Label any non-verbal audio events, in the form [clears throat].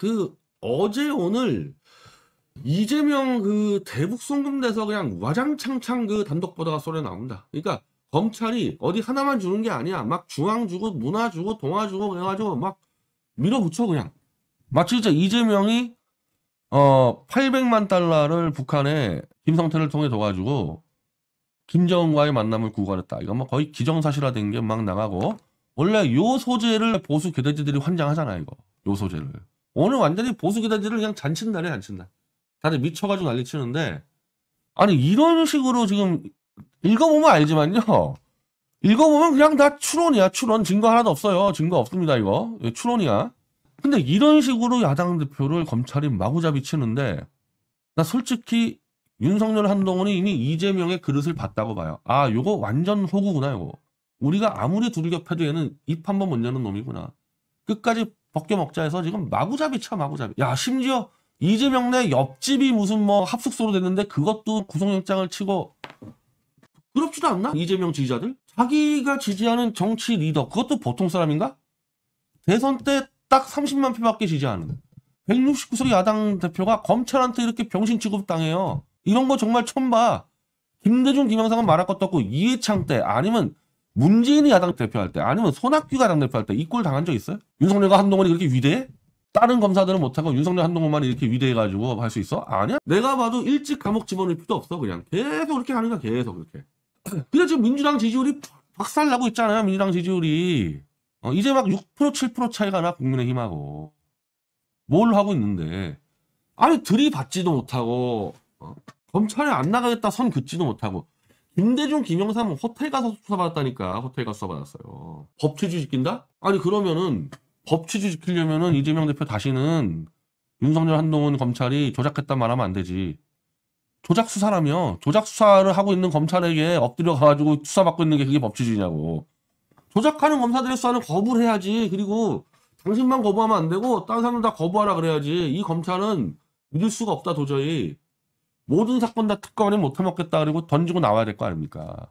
그 어제 오늘 이재명 그 대북 송금돼서 그냥 와장창창 그 단독 보도가 쏠려 나온다. 그러니까 검찰이 어디 하나만 주는 게 아니야. 막 중앙 주고 문화 주고 동화 주고 그래가지고 막 밀어붙여 그냥. 마치 진짜 이재명이 어 800만 달러를 북한에 김성태를 통해 둬가지고 김정은과의 만남을 구걸했다. 이건뭐 거의 기정사실화된 게 막 나가고 원래 요 소재를 보수 개돼지들이 환장하잖아 이거 요 소재를. 오늘 완전히 보수 기단지를 그냥 잔친다네 잔친다. 다들 미쳐가지고 난리치는데 아니 이런 식으로 지금 읽어보면 알지만요. 읽어보면 그냥 다 추론이야. 추론 증거 하나도 없어요. 증거 없습니다 이거. 추론이야. 근데 이런 식으로 야당 대표를 검찰이 마구잡이 치는데 나 솔직히 윤석열 한동훈이 이미 이재명의 그릇을 봤다고 봐요. 아 요거 완전 호구구나 요거. 우리가 아무리 두들겨 패도 얘는 입한번못 여는 놈이구나. 끝까지 벗겨 먹자 해서 지금 마구잡이 차 마구잡이. 야 심지어 이재명 내 옆집이 무슨 뭐 합숙소로 됐는데 그것도 구속영장을 치고 그럽지도 않나? 이재명 지지자들? 자기가 지지하는 정치 리더 그것도 보통 사람인가? 대선 때 딱 30만 표밖에 지지하는 169석 야당 대표가 검찰한테 이렇게 병신 취급당해요. 이런 거 정말 처음 봐. 김대중, 김영삼은 말할 것도 없고 이해창 때 아니면 문재인이 야당 대표할 때 아니면 손학규가 야당 대표할 때 이꼴 당한 적 있어요? 윤석열과 한동훈이 그렇게 위대해? 다른 검사들은 못하고 윤석열 한동훈만 이렇게 위대해가지고 할 수 있어? 아니야? 내가 봐도 일찍 감옥 집어넣을 필요 없어 그냥 계속 그렇게 하는 거야 계속 그렇게 [clears throat] 근데 지금 민주당 지지율이 박살나고 있잖아요 민주당 지지율이 어, 이제 막 6% 7% 차이가 나 국민의힘하고 뭘 하고 있는데 아니 들이받지도 못하고 어? 검찰에 안 나가겠다 선 긋지도 못하고 김대중 김영삼은 호텔 가서 수사받았다니까 호텔 가서 수사받았어요. 법 취지 지킨다? 아니 그러면은 법 취지 지키려면은 이재명 대표 다시는 윤석열 한동훈 검찰이 조작했다 말하면 안 되지. 조작 수사라며 조작 수사를 하고 있는 검찰에게 엎드려 가지고 수사받고 있는 게 그게 법 취지냐고. 조작하는 검사들의 수사는 거부를 해야지. 그리고 당신만 거부하면 안 되고 다른 사람들 다 거부하라 그래야지. 이 검찰은 믿을 수가 없다 도저히. 모든 사건 다특검을못 해먹겠다 그리고 던지고 나와야 될 거 아닙니까?